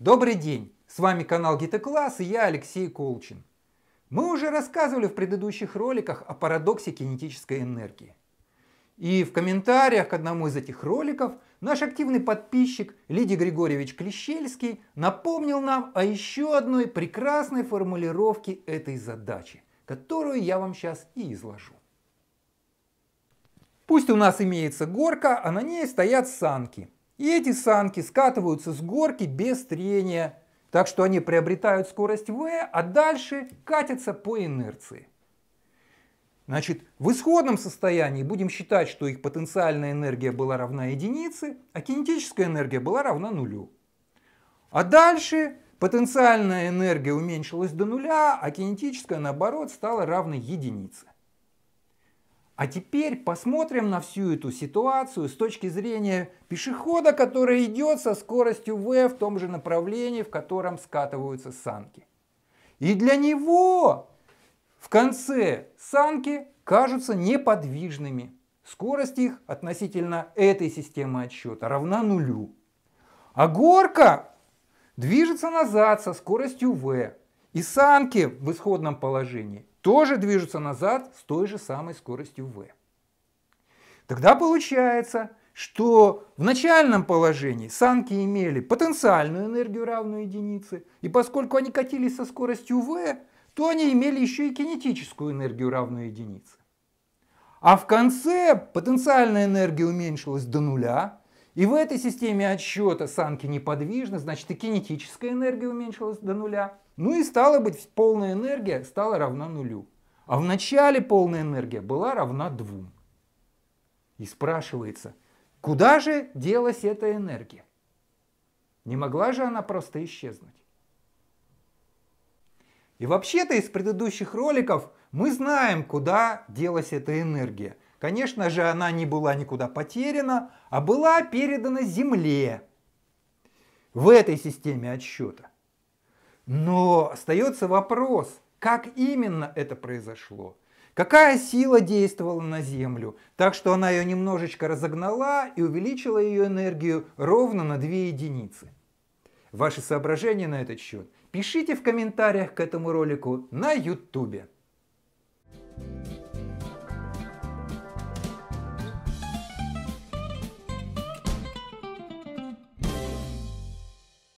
Добрый день! С вами канал Гитокласс и я Алексей Колчин. Мы уже рассказывали в предыдущих роликах о парадоксе кинетической энергии. И в комментариях к одному из этих роликов наш активный подписчик Лидий Григорьевич Клещельский напомнил нам о еще одной прекрасной формулировке этой задачи, которую я вам сейчас и изложу. Пусть у нас имеется горка, а на ней стоят санки – и эти санки скатываются с горки без трения, так что они приобретают скорость v, а дальше катятся по инерции. Значит, в исходном состоянии будем считать, что их потенциальная энергия была равна единице, а кинетическая энергия была равна нулю. А дальше потенциальная энергия уменьшилась до нуля, а кинетическая, наоборот, стала равной единице. А теперь посмотрим на всю эту ситуацию с точки зрения пешехода, который идет со скоростью v в том же направлении, в котором скатываются санки. И для него в конце санки кажутся неподвижными. Скорость их относительно этой системы отсчета равна нулю. А горка движется назад со скоростью v. И санки в исходном положении тоже движутся назад с той же самой скоростью v. Тогда получается, что в начальном положении санки имели потенциальную энергию равную единице, и поскольку они катились со скоростью v, то они имели еще и кинетическую энергию равную единице. А в конце потенциальная энергия уменьшилась до нуля, и в этой системе отсчета санки неподвижны, значит и кинетическая энергия уменьшилась до нуля. Ну и стало быть, полная энергия стала равна нулю. А в начале полная энергия была равна двум. И спрашивается, куда же делась эта энергия? Не могла же она просто исчезнуть? И вообще-то из предыдущих роликов мы знаем, куда делась эта энергия – Конечно же, она не была никуда потеряна, а была передана Земле в этой системе отсчета. Но остается вопрос, как именно это произошло? Какая сила действовала на Землю? Так что она ее немножечко разогнала и увеличила ее энергию ровно на 2 единицы. Ваши соображения на этот счет пишите в комментариях к этому ролику на YouTube.